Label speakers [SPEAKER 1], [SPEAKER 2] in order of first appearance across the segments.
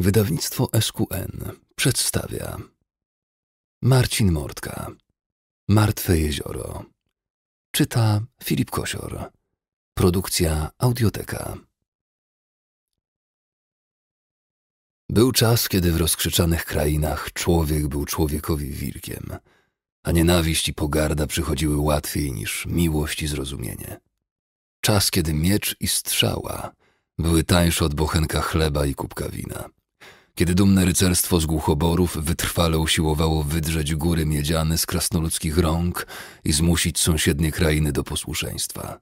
[SPEAKER 1] Wydawnictwo SQN przedstawia Marcin Mortka Martwe Jezioro Czyta Filip Kosior Produkcja Audioteka Był czas, kiedy w rozkrzyczanych krainach człowiek był człowiekowi wilkiem, a nienawiść i pogarda przychodziły łatwiej niż miłość i zrozumienie. Czas, kiedy miecz i strzała były tańsze od bochenka chleba i kubka wina kiedy dumne rycerstwo z głuchoborów wytrwale usiłowało wydrzeć góry miedziane z krasnoludzkich rąk i zmusić sąsiednie krainy do posłuszeństwa.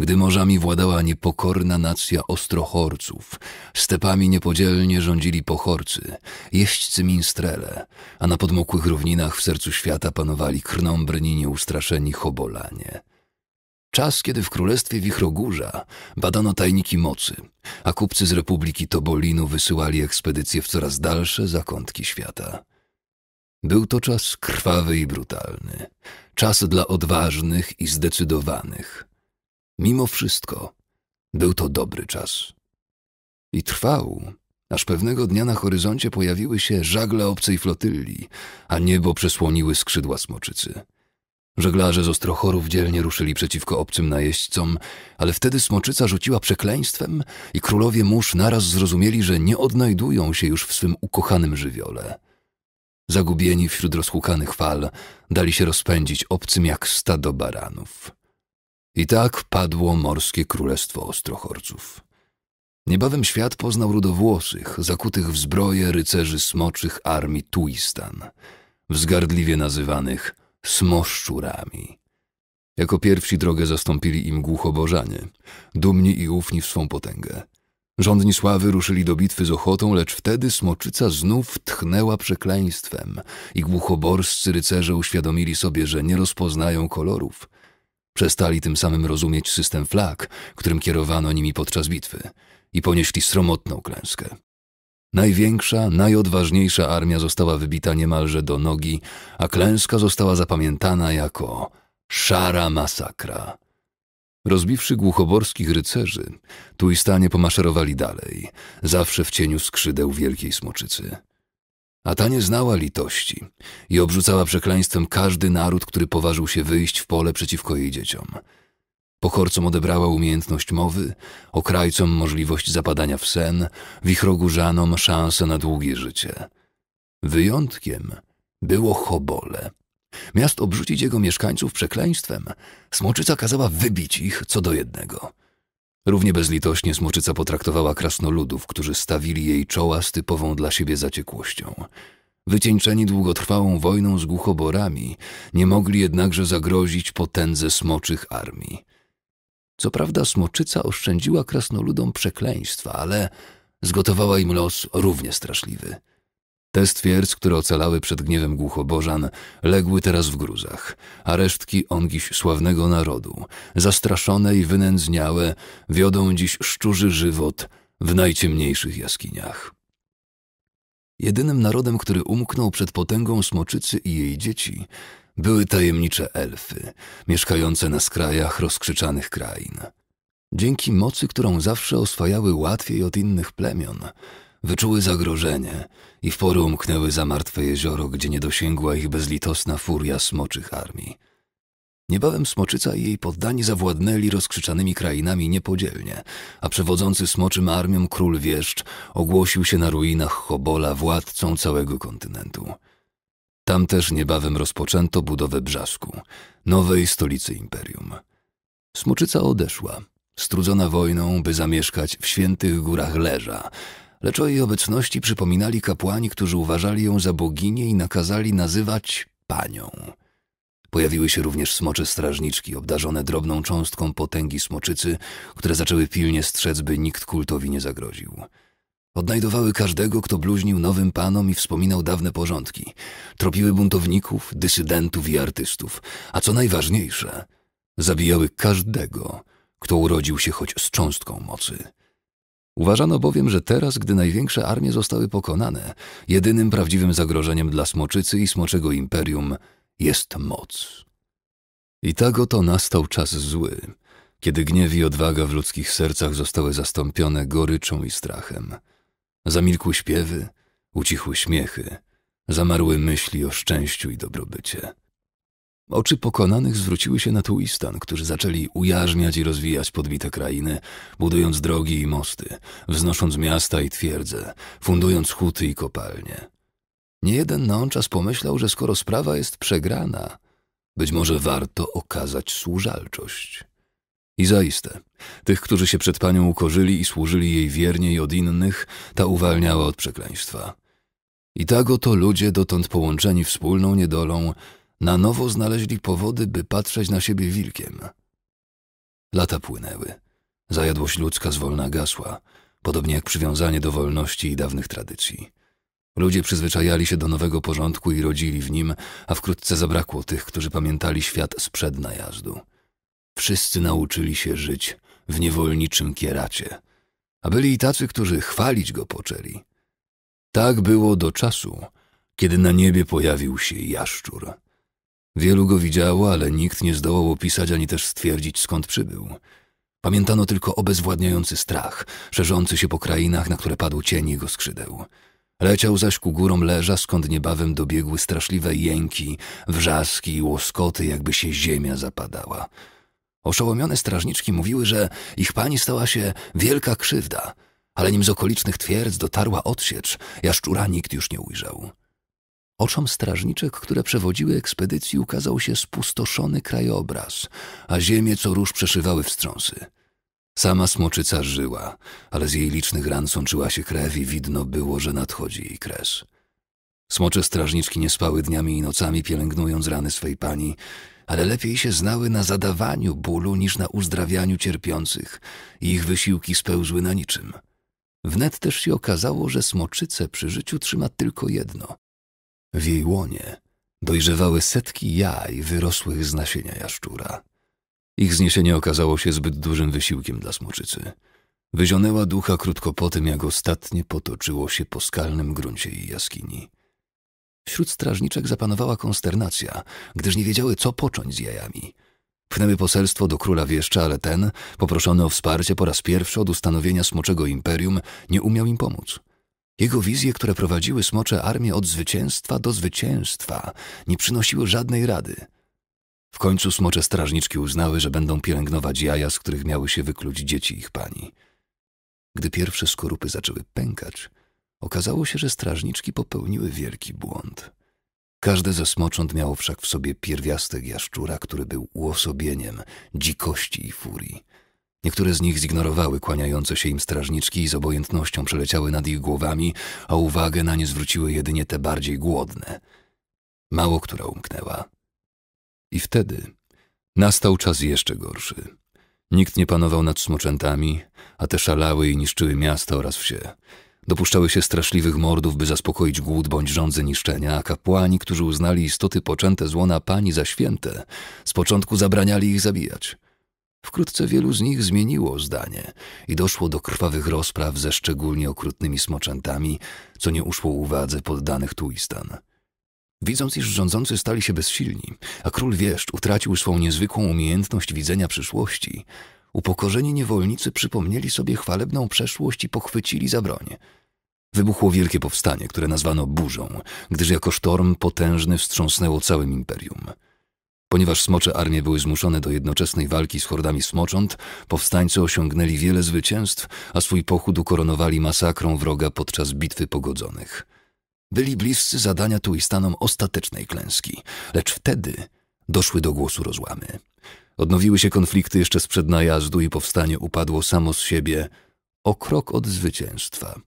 [SPEAKER 1] Gdy morzami władała niepokorna nacja ostrochorców, stepami niepodzielnie rządzili pochorcy, jeźdźcy minstrele, a na podmokłych równinach w sercu świata panowali krnąbrni nieustraszeni chobolanie. Czas, kiedy w królestwie Wichrogórza badano tajniki mocy, a kupcy z Republiki Tobolinu wysyłali ekspedycje w coraz dalsze zakątki świata. Był to czas krwawy i brutalny, czas dla odważnych i zdecydowanych. Mimo wszystko, był to dobry czas. I trwał, aż pewnego dnia na horyzoncie pojawiły się żagle obcej flotylli, a niebo przesłoniły skrzydła smoczycy – Żeglarze z Ostrochorów dzielnie ruszyli przeciwko obcym najeźdźcom, ale wtedy smoczyca rzuciła przekleństwem i królowie mórz naraz zrozumieli, że nie odnajdują się już w swym ukochanym żywiole. Zagubieni wśród rozhukanych fal, dali się rozpędzić obcym jak stado baranów. I tak padło morskie królestwo Ostrochorców. Niebawem świat poznał rudowłosych, zakutych w zbroje rycerzy smoczych armii Tuistan, wzgardliwie nazywanych smoszczurami. Jako pierwsi drogę zastąpili im głuchobożanie, dumni i ufni w swą potęgę. Rządni sławy ruszyli do bitwy z ochotą, lecz wtedy smoczyca znów tchnęła przekleństwem i głuchoborscy rycerze uświadomili sobie, że nie rozpoznają kolorów. Przestali tym samym rozumieć system flag, którym kierowano nimi podczas bitwy i ponieśli sromotną klęskę. Największa, najodważniejsza armia została wybita niemalże do nogi, a klęska została zapamiętana jako szara masakra. Rozbiwszy głuchoborskich rycerzy, tuistanie pomaszerowali dalej, zawsze w cieniu skrzydeł wielkiej smoczycy. A ta nie znała litości i obrzucała przekleństwem każdy naród, który poważył się wyjść w pole przeciwko jej dzieciom – Pochorcom odebrała umiejętność mowy, okrajcom możliwość zapadania w sen, wichrogórzanom szansę na długie życie. Wyjątkiem było Chobole. Miast obrzucić jego mieszkańców przekleństwem, Smoczyca kazała wybić ich co do jednego. Równie bezlitośnie Smoczyca potraktowała krasnoludów, którzy stawili jej czoła z typową dla siebie zaciekłością. Wycieńczeni długotrwałą wojną z głuchoborami, nie mogli jednakże zagrozić potędze smoczych armii. Co prawda smoczyca oszczędziła krasnoludom przekleństwa, ale zgotowała im los równie straszliwy. Te stwierdz, które ocalały przed gniewem głuchobożan, legły teraz w gruzach, a resztki ongiś sławnego narodu, zastraszone i wynędzniałe, wiodą dziś szczurzy żywot w najciemniejszych jaskiniach. Jedynym narodem, który umknął przed potęgą smoczycy i jej dzieci, były tajemnicze elfy, mieszkające na skrajach rozkrzyczanych krain. Dzięki mocy, którą zawsze oswajały łatwiej od innych plemion, wyczuły zagrożenie i w porę umknęły za martwe jezioro, gdzie nie dosięgła ich bezlitosna furia smoczych armii. Niebawem Smoczyca i jej poddani zawładnęli rozkrzyczanymi krainami niepodzielnie, a przewodzący smoczym armią król wieszcz ogłosił się na ruinach Hobola władcą całego kontynentu. Tam też niebawem rozpoczęto budowę Brzasku, nowej stolicy imperium. Smoczyca odeszła, strudzona wojną, by zamieszkać w świętych górach Leża, lecz o jej obecności przypominali kapłani, którzy uważali ją za boginię i nakazali nazywać panią. Pojawiły się również smocze strażniczki, obdarzone drobną cząstką potęgi smoczycy, które zaczęły pilnie strzec, by nikt kultowi nie zagroził. Odnajdowały każdego, kto bluźnił nowym panom i wspominał dawne porządki. Tropiły buntowników, dysydentów i artystów. A co najważniejsze, zabijały każdego, kto urodził się choć z cząstką mocy. Uważano bowiem, że teraz, gdy największe armie zostały pokonane, jedynym prawdziwym zagrożeniem dla smoczycy i smoczego imperium jest moc. I tak oto nastał czas zły, kiedy gniew i odwaga w ludzkich sercach zostały zastąpione goryczą i strachem. Zamilkły śpiewy, ucichły śmiechy, zamarły myśli o szczęściu i dobrobycie. Oczy pokonanych zwróciły się na Tuistan, którzy zaczęli ujarzmiać i rozwijać podbite krainy, budując drogi i mosty, wznosząc miasta i twierdze, fundując huty i kopalnie. Niejeden na on czas pomyślał, że skoro sprawa jest przegrana, być może warto okazać służalczość. I zaiste, tych, którzy się przed panią ukorzyli i służyli jej wierniej od innych, ta uwalniała od przekleństwa. I tak oto ludzie, dotąd połączeni wspólną niedolą, na nowo znaleźli powody, by patrzeć na siebie wilkiem. Lata płynęły. Zajadłość ludzka zwolna gasła, podobnie jak przywiązanie do wolności i dawnych tradycji. Ludzie przyzwyczajali się do nowego porządku i rodzili w nim, a wkrótce zabrakło tych, którzy pamiętali świat sprzed najazdu. Wszyscy nauczyli się żyć w niewolniczym kieracie, a byli i tacy, którzy chwalić go poczęli. Tak było do czasu, kiedy na niebie pojawił się jaszczur. Wielu go widziało, ale nikt nie zdołał opisać ani też stwierdzić, skąd przybył. Pamiętano tylko obezwładniający strach, szerzący się po krainach, na które padł cień jego skrzydeł. Leciał zaś ku górom leża, skąd niebawem dobiegły straszliwe jęki, wrzaski i łoskoty, jakby się ziemia zapadała. Oszołomione strażniczki mówiły, że ich pani stała się wielka krzywda, ale nim z okolicznych twierdz dotarła odsiecz, jaszczura nikt już nie ujrzał. Oczom strażniczek, które przewodziły ekspedycji, ukazał się spustoszony krajobraz, a ziemię co róż przeszywały wstrząsy. Sama smoczyca żyła, ale z jej licznych ran sączyła się krew i widno było, że nadchodzi jej kres. Smocze strażniczki nie spały dniami i nocami, pielęgnując rany swej pani ale lepiej się znały na zadawaniu bólu niż na uzdrawianiu cierpiących i ich wysiłki spełzły na niczym. Wnet też się okazało, że smoczyce przy życiu trzyma tylko jedno. W jej łonie dojrzewały setki jaj wyrosłych z nasienia jaszczura. Ich zniesienie okazało się zbyt dużym wysiłkiem dla smoczycy. Wyzionęła ducha krótko po tym, jak ostatnie potoczyło się po skalnym gruncie jej jaskini. Wśród strażniczek zapanowała konsternacja, gdyż nie wiedziały, co począć z jajami. Pchnęły poselstwo do króla wieszcza, ale ten, poproszony o wsparcie po raz pierwszy od ustanowienia smoczego imperium, nie umiał im pomóc. Jego wizje, które prowadziły smocze armię od zwycięstwa do zwycięstwa, nie przynosiły żadnej rady. W końcu smocze strażniczki uznały, że będą pielęgnować jaja, z których miały się wykluć dzieci ich pani. Gdy pierwsze skorupy zaczęły pękać, Okazało się, że strażniczki popełniły wielki błąd. Każde ze smocząt miało wszak w sobie pierwiastek jaszczura, który był uosobieniem dzikości i furii. Niektóre z nich zignorowały kłaniające się im strażniczki i z obojętnością przeleciały nad ich głowami, a uwagę na nie zwróciły jedynie te bardziej głodne. Mało która umknęła. I wtedy nastał czas jeszcze gorszy. Nikt nie panował nad smoczętami, a te szalały i niszczyły miasto oraz wsie. Dopuszczały się straszliwych mordów, by zaspokoić głód bądź żądzę niszczenia, a kapłani, którzy uznali istoty poczęte z łona pani za święte, z początku zabraniali ich zabijać. Wkrótce wielu z nich zmieniło zdanie i doszło do krwawych rozpraw ze szczególnie okrutnymi smoczętami, co nie uszło uwadze poddanych Tuistan. Widząc, iż rządzący stali się bezsilni, a król wieszcz utracił swą niezwykłą umiejętność widzenia przyszłości, upokorzeni niewolnicy przypomnieli sobie chwalebną przeszłość i pochwycili za broń – Wybuchło wielkie powstanie, które nazwano burzą, gdyż jako sztorm potężny wstrząsnęło całym imperium. Ponieważ smocze armie były zmuszone do jednoczesnej walki z hordami smocząt, powstańcy osiągnęli wiele zwycięstw, a swój pochód ukoronowali masakrą wroga podczas Bitwy Pogodzonych. Byli bliscy zadania stanom ostatecznej klęski, lecz wtedy doszły do głosu rozłamy. Odnowiły się konflikty jeszcze sprzed najazdu i powstanie upadło samo z siebie o krok od zwycięstwa.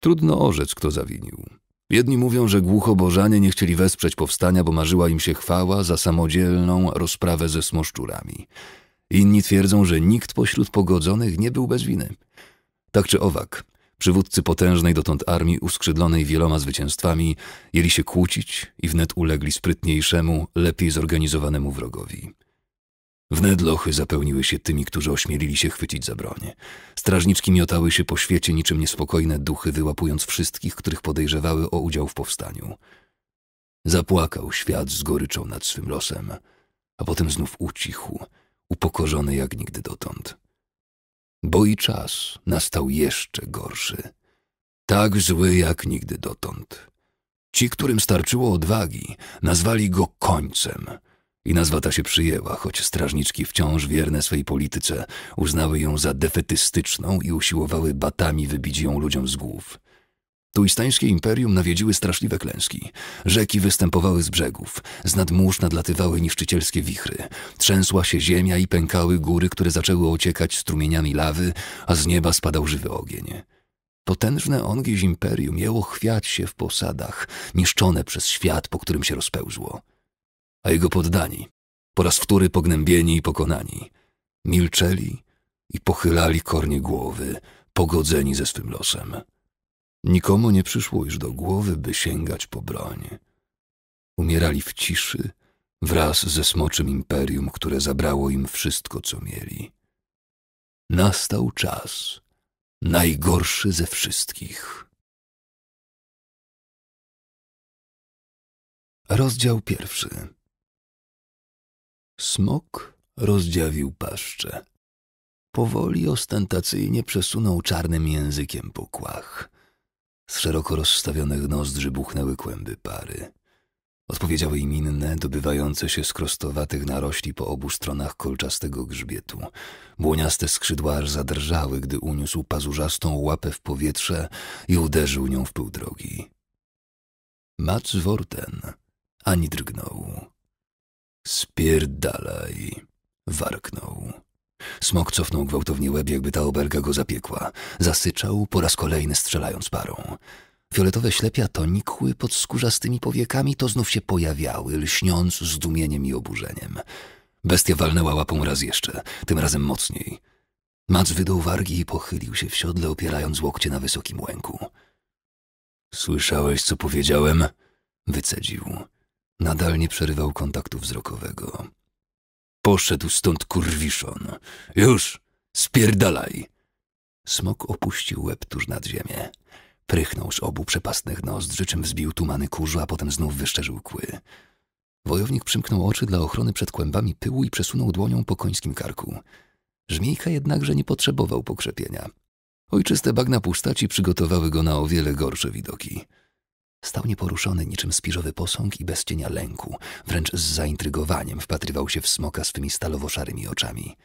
[SPEAKER 1] Trudno orzec, kto zawinił. Jedni mówią, że głuchobożanie nie chcieli wesprzeć powstania, bo marzyła im się chwała za samodzielną rozprawę ze smoszczurami. Inni twierdzą, że nikt pośród pogodzonych nie był bez winy. Tak czy owak, przywódcy potężnej dotąd armii uskrzydlonej wieloma zwycięstwami jeli się kłócić i wnet ulegli sprytniejszemu, lepiej zorganizowanemu wrogowi. Wnet lochy zapełniły się tymi, którzy ośmielili się chwycić za broń. Strażniczki miotały się po świecie niczym niespokojne duchy, wyłapując wszystkich, których podejrzewały o udział w powstaniu. Zapłakał świat z goryczą nad swym losem, a potem znów ucichł, upokorzony jak nigdy dotąd. Bo i czas nastał jeszcze gorszy. Tak zły jak nigdy dotąd. Ci, którym starczyło odwagi, nazwali go końcem – i nazwa ta się przyjęła, choć strażniczki wciąż wierne swej polityce uznały ją za defetystyczną i usiłowały batami wybić ją ludziom z głów. Tuistańskie imperium nawiedziły straszliwe klęski. Rzeki występowały z brzegów, z nadmórz nadlatywały niszczycielskie wichry. Trzęsła się ziemia i pękały góry, które zaczęły ociekać strumieniami lawy, a z nieba spadał żywy ogień. Potężne ongi imperium jęło chwiać się w posadach, niszczone przez świat, po którym się rozpełzło a jego poddani, po raz wtóry pognębieni i pokonani, milczeli i pochylali kornie głowy, pogodzeni ze swym losem. Nikomu nie przyszło już do głowy, by sięgać po broń. Umierali w ciszy, wraz ze smoczym imperium, które zabrało im wszystko, co mieli. Nastał czas, najgorszy ze wszystkich. Rozdział pierwszy. Smok rozdziawił paszczę. Powoli, ostentacyjnie przesunął czarnym językiem po kłach. Z szeroko rozstawionych nozdrzy buchnęły kłęby pary. Odpowiedziały im inne, dobywające się z krostowatych narośli po obu stronach kolczastego grzbietu. Błoniaste skrzydła aż zadrżały, gdy uniósł pazurzastą łapę w powietrze i uderzył nią w pół drogi. Mac Worten ani drgnął. Spierdalaj, warknął. Smok cofnął gwałtownie łeb, jakby ta oberga go zapiekła. Zasyczał, po raz kolejny strzelając parą. Fioletowe ślepia to nikły pod skórzastymi powiekami, to znów się pojawiały, lśniąc zdumieniem i oburzeniem. Bestia walnęła łapą raz jeszcze, tym razem mocniej. Mac wydał wargi i pochylił się w siodle, opierając łokcie na wysokim łęku. Słyszałeś, co powiedziałem? Wycedził. Nadal nie przerywał kontaktu wzrokowego. Poszedł stąd kurwiszon. Już! Spierdalaj! Smok opuścił łeb tuż nad ziemię. Prychnął z obu przepastnych nozdrzy, czym wzbił tumany kurzu, a potem znów wyszczerzył kły. Wojownik przymknął oczy dla ochrony przed kłębami pyłu i przesunął dłonią po końskim karku. Żmijka jednakże nie potrzebował pokrzepienia. Ojczyste bagna pustaci przygotowały go na o wiele gorsze widoki. Stał nieporuszony niczym spiżowy posąg i bez cienia lęku, wręcz z zaintrygowaniem wpatrywał się w smoka swymi stalowo-szarymi oczami.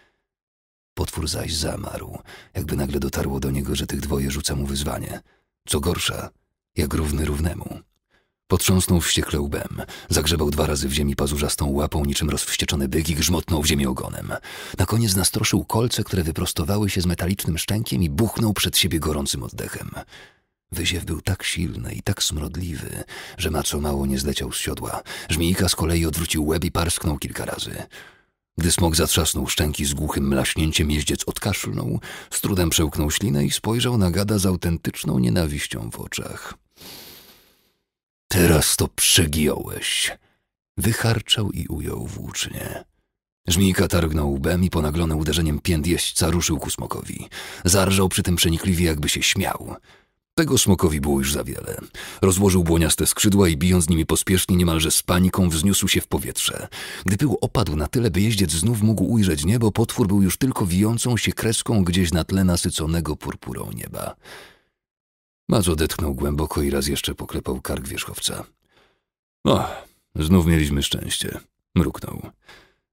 [SPEAKER 1] Potwór zaś zamarł, jakby nagle dotarło do niego, że tych dwoje rzuca mu wyzwanie. Co gorsza, jak równy równemu. Potrząsnął wściekle łbem, zagrzebał dwa razy w ziemi pazurzastą łapą niczym rozwścieczony byk i grzmotnął w ziemię ogonem. Na koniec nastroszył kolce, które wyprostowały się z metalicznym szczękiem i buchnął przed siebie gorącym oddechem. Wyziew był tak silny i tak smrodliwy, że maco mało nie zleciał z siodła. Żmijka z kolei odwrócił łeb i parsknął kilka razy. Gdy smok zatrzasnął szczęki z głuchym mlaśnięciem, jeździec odkaszlnął, z trudem przełknął ślinę i spojrzał na gada z autentyczną nienawiścią w oczach. Teraz to przegiąłeś! Wycharczał i ujął włócznie. Żmijka targnął łbem i ponaglone uderzeniem pięt jeźdźca ruszył ku smokowi. Zarżał przy tym przenikliwie, jakby się śmiał. Tego smokowi było już za wiele. Rozłożył błoniaste skrzydła i bijąc nimi pospiesznie, niemalże z paniką, wzniósł się w powietrze. Gdy pył opadł na tyle, by jeździec znów mógł ujrzeć niebo, potwór był już tylko wijącą się kreską gdzieś na tle nasyconego purpurą nieba. Mac odetchnął głęboko i raz jeszcze poklepał kark wierzchowca. O, znów mieliśmy szczęście, mruknął.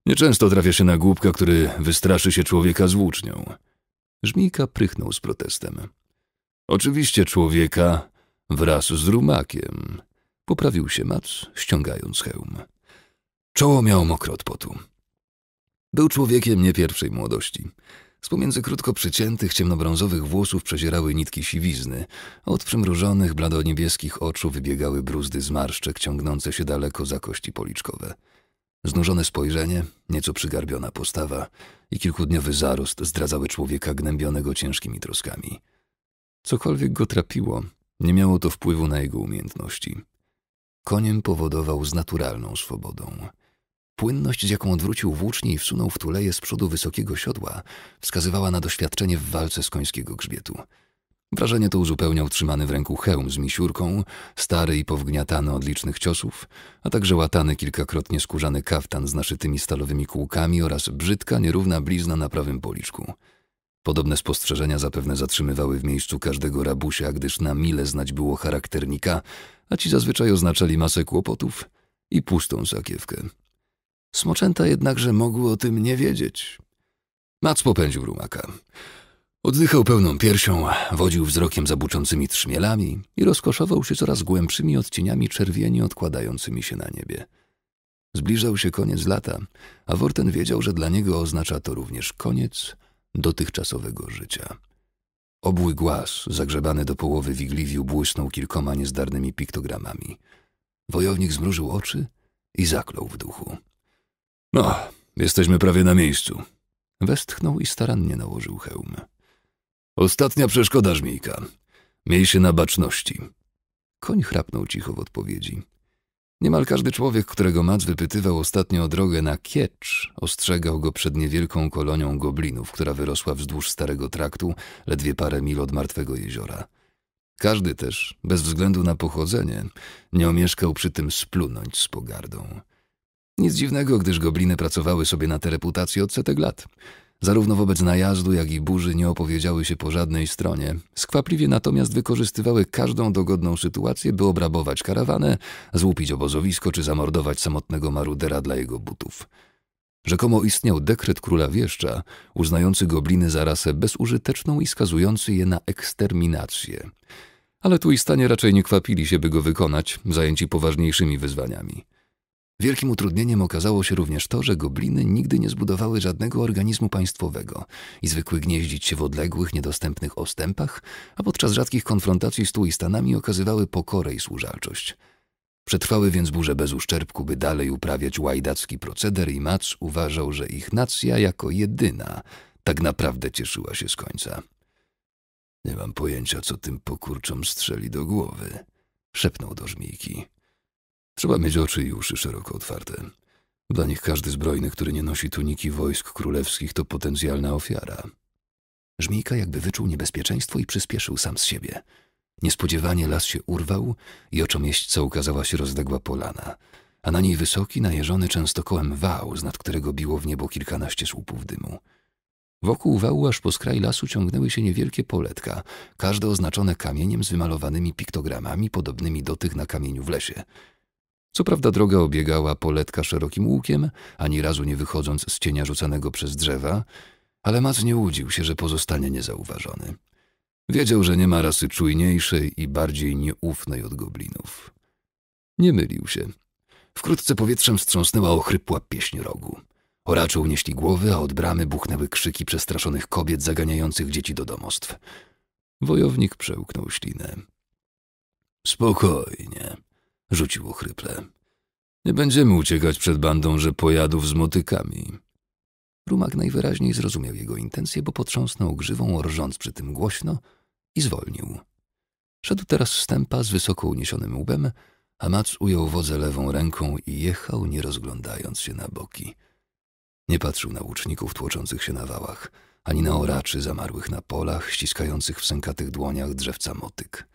[SPEAKER 1] Nieczęsto trafia się na głupka, który wystraszy się człowieka z włócznią. Żmijka prychnął z protestem. Oczywiście człowieka wraz z rumakiem. Poprawił się Mac, ściągając hełm. Czoło miał mokro od potu. Był człowiekiem nie pierwszej młodości. Z pomiędzy krótko przyciętych, ciemnobrązowych włosów przezierały nitki siwizny, a od przymrużonych, bladoniebieskich oczu wybiegały bruzdy zmarszczek ciągnące się daleko za kości policzkowe. Znużone spojrzenie, nieco przygarbiona postawa i kilkudniowy zarost zdradzały człowieka gnębionego ciężkimi troskami. Cokolwiek go trapiło, nie miało to wpływu na jego umiejętności. Koniem powodował z naturalną swobodą. Płynność, z jaką odwrócił włócznie i wsunął w tuleje z przodu wysokiego siodła, wskazywała na doświadczenie w walce z końskiego grzbietu. Wrażenie to uzupełniał trzymany w ręku hełm z misiurką, stary i powgniatany od licznych ciosów, a także łatany kilkakrotnie skórzany kaftan z naszytymi stalowymi kółkami oraz brzydka, nierówna blizna na prawym policzku – Podobne spostrzeżenia zapewne zatrzymywały w miejscu każdego rabusia, gdyż na mile znać było charakternika, a ci zazwyczaj oznaczali masę kłopotów i pustą sakiewkę. Smoczęta jednakże mogły o tym nie wiedzieć. Mac popędził rumaka. Oddychał pełną piersią, wodził wzrokiem zabuczącymi trzmielami i rozkoszował się coraz głębszymi odcieniami czerwieni odkładającymi się na niebie. Zbliżał się koniec lata, a Worten wiedział, że dla niego oznacza to również koniec dotychczasowego życia. Obły głaz, zagrzebany do połowy wigliwiu, błysnął kilkoma niezdarnymi piktogramami. Wojownik zmrużył oczy i zaklął w duchu. No, jesteśmy prawie na miejscu. Westchnął i starannie nałożył hełm. Ostatnia przeszkoda, Żmijka. Miej się na baczności. Koń chrapnął cicho w odpowiedzi. Niemal każdy człowiek, którego Mac wypytywał ostatnio o drogę na Kiecz, ostrzegał go przed niewielką kolonią goblinów, która wyrosła wzdłuż starego traktu, ledwie parę mil od martwego jeziora. Każdy też, bez względu na pochodzenie, nie omieszkał przy tym splunąć z pogardą. Nic dziwnego, gdyż gobliny pracowały sobie na tę reputację od setek lat – Zarówno wobec najazdu, jak i burzy nie opowiedziały się po żadnej stronie. Skwapliwie natomiast wykorzystywały każdą dogodną sytuację, by obrabować karawanę, złupić obozowisko czy zamordować samotnego marudera dla jego butów. Rzekomo istniał dekret króla wieszcza, uznający gobliny za rasę bezużyteczną i skazujący je na eksterminację. Ale tu i stanie raczej nie kwapili się, by go wykonać, zajęci poważniejszymi wyzwaniami. Wielkim utrudnieniem okazało się również to, że gobliny nigdy nie zbudowały żadnego organizmu państwowego i zwykły gnieździć się w odległych, niedostępnych ostępach, a podczas rzadkich konfrontacji z tuistanami okazywały pokorę i służalczość. Przetrwały więc burze bez uszczerbku, by dalej uprawiać łajdacki proceder i Mac uważał, że ich nacja jako jedyna tak naprawdę cieszyła się z końca. Nie mam pojęcia, co tym pokurczom strzeli do głowy, szepnął do żmijki. Trzeba mieć oczy i uszy szeroko otwarte. Dla nich każdy zbrojny, który nie nosi tuniki wojsk królewskich, to potencjalna ofiara. Żmijka jakby wyczuł niebezpieczeństwo i przyspieszył sam z siebie. Niespodziewanie las się urwał i oczom jeźdźca ukazała się rozległa polana, a na niej wysoki, najeżony często kołem wał, z nad którego biło w niebo kilkanaście słupów dymu. Wokół wału aż po skraj lasu ciągnęły się niewielkie poletka, każde oznaczone kamieniem z wymalowanymi piktogramami podobnymi do tych na kamieniu w lesie – co prawda droga obiegała poletka szerokim łukiem, ani razu nie wychodząc z cienia rzucanego przez drzewa, ale Mac nie łudził się, że pozostanie niezauważony. Wiedział, że nie ma rasy czujniejszej i bardziej nieufnej od goblinów. Nie mylił się. Wkrótce powietrzem wstrząsnęła ochrypła pieśń rogu. Oracze unieśli głowy, a od bramy buchnęły krzyki przestraszonych kobiet zaganiających dzieci do domostw. Wojownik przełknął ślinę. Spokojnie, rzucił ochryple. Nie będziemy uciekać przed bandą że pojadów z motykami. Rumak najwyraźniej zrozumiał jego intencje, bo potrząsnął grzywą, rżąc przy tym głośno i zwolnił. Szedł teraz stępa z wysoko uniesionym łbem, a Mac ujął wodze lewą ręką i jechał, nie rozglądając się na boki. Nie patrzył na łuczników tłoczących się na wałach, ani na oraczy zamarłych na polach, ściskających w sękatych dłoniach drzewca motyk.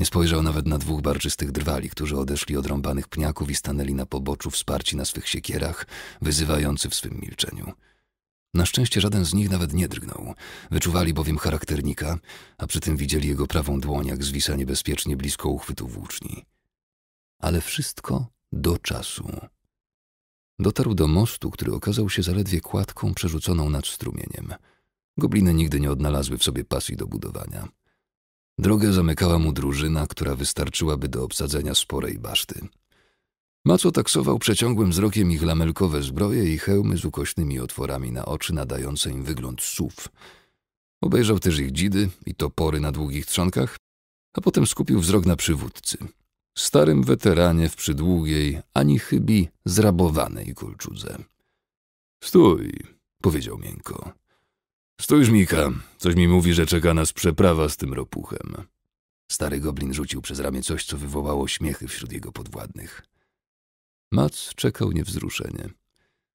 [SPEAKER 1] Nie spojrzał nawet na dwóch barczystych drwali, którzy odeszli od rąbanych pniaków i stanęli na poboczu wsparci na swych siekierach, wyzywający w swym milczeniu. Na szczęście żaden z nich nawet nie drgnął. Wyczuwali bowiem charakternika, a przy tym widzieli jego prawą dłoń, jak zwisa niebezpiecznie blisko uchwytu włóczni. Ale wszystko do czasu. Dotarł do mostu, który okazał się zaledwie kładką przerzuconą nad strumieniem. Gobliny nigdy nie odnalazły w sobie pasji do budowania. Drogę zamykała mu drużyna, która wystarczyłaby do obsadzenia sporej baszty. Maco taksował przeciągłym wzrokiem ich lamelkowe zbroje i hełmy z ukośnymi otworami na oczy, nadające im wygląd słów. Obejrzał też ich dzidy i topory na długich trzonkach, a potem skupił wzrok na przywódcy. Starym weteranie w przydługiej, ani chybi zrabowanej kulczudze. — Stój, powiedział miękko. Stójż, Mika. Coś mi mówi, że czeka nas przeprawa z tym ropuchem. Stary goblin rzucił przez ramię coś, co wywołało śmiechy wśród jego podwładnych. Mac czekał niewzruszenie.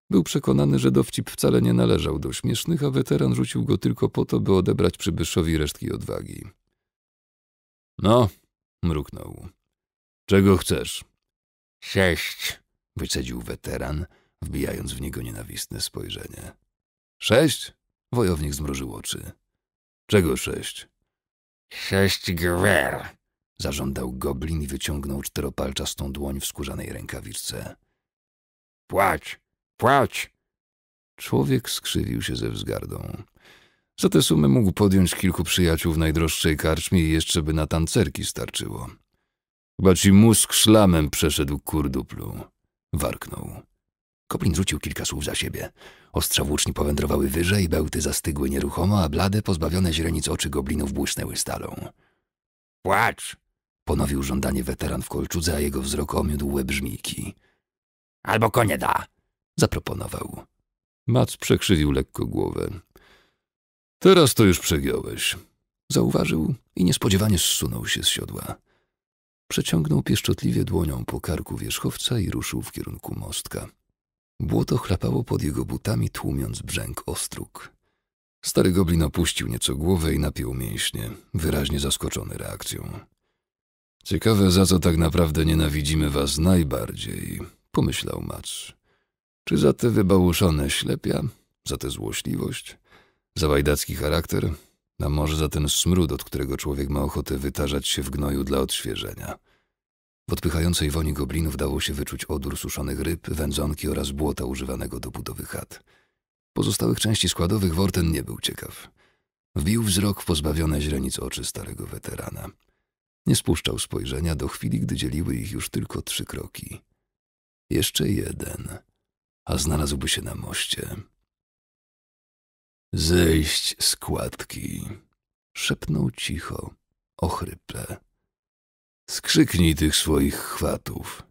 [SPEAKER 1] Był przekonany, że dowcip wcale nie należał do śmiesznych, a weteran rzucił go tylko po to, by odebrać przybyszowi resztki odwagi. No, mruknął. Czego chcesz? Sześć, wycedził weteran, wbijając w niego nienawistne spojrzenie. Sześć? Wojownik zmrużył oczy. Czego sześć? Sześć gwer. Zażądał goblin i wyciągnął czteropalczastą dłoń w skórzanej rękawiczce. Płać! Płać! Człowiek skrzywił się ze wzgardą. Za tę sumę mógł podjąć kilku przyjaciół w najdroższej karczmie i jeszcze by na tancerki starczyło. Chyba ci mózg szlamem przeszedł kurduplu. Warknął. Koplin rzucił kilka słów za siebie. Ostrza włóczni powędrowały wyżej, bełty zastygły nieruchomo, a blade, pozbawione źrenic oczy goblinów błysnęły stalą. Płacz! Ponowił żądanie weteran w kolczudze, a jego wzrok omiódł łeb brzmiki. Albo konie da! Zaproponował. Mac przekrzywił lekko głowę. Teraz to już przegiąłeś. Zauważył i niespodziewanie zsunął się z siodła. Przeciągnął pieszczotliwie dłonią po karku wierzchowca i ruszył w kierunku mostka. Błoto chlapało pod jego butami, tłumiąc brzęk ostróg. Stary goblin opuścił nieco głowę i napił mięśnie, wyraźnie zaskoczony reakcją. Ciekawe, za co tak naprawdę nienawidzimy was najbardziej, pomyślał Macz. Czy za te wybałuszone ślepia? Za tę złośliwość? Za wajdacki charakter? A może za ten smród, od którego człowiek ma ochotę wytarzać się w gnoju dla odświeżenia? W odpychającej woni goblinów dało się wyczuć odór suszonych ryb, wędzonki oraz błota używanego do budowy chat. Pozostałych części składowych Worten nie był ciekaw. Wbił wzrok w pozbawione źrenic oczy starego weterana. Nie spuszczał spojrzenia do chwili, gdy dzieliły ich już tylko trzy kroki. Jeszcze jeden, a znalazłby się na moście. Zejść z kładki, szepnął cicho, ochryple. Skrzyknij tych swoich chwatów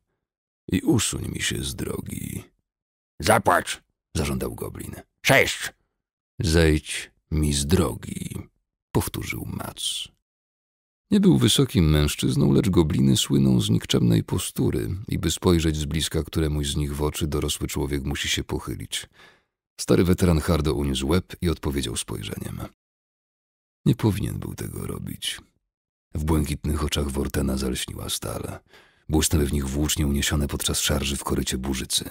[SPEAKER 1] i usuń mi się z drogi. Zapłacz, zażądał goblin. Sześć! Zejdź mi z drogi, powtórzył Mac. Nie był wysokim mężczyzną, lecz gobliny słyną z nikczemnej postury i by spojrzeć z bliska któremuś z nich w oczy, dorosły człowiek musi się pochylić. Stary weteran hardo uniósł łeb i odpowiedział spojrzeniem. Nie powinien był tego robić. W błękitnych oczach Wortena zalśniła stale Błysnęły w nich włócznie uniesione podczas szarży w korycie burzycy.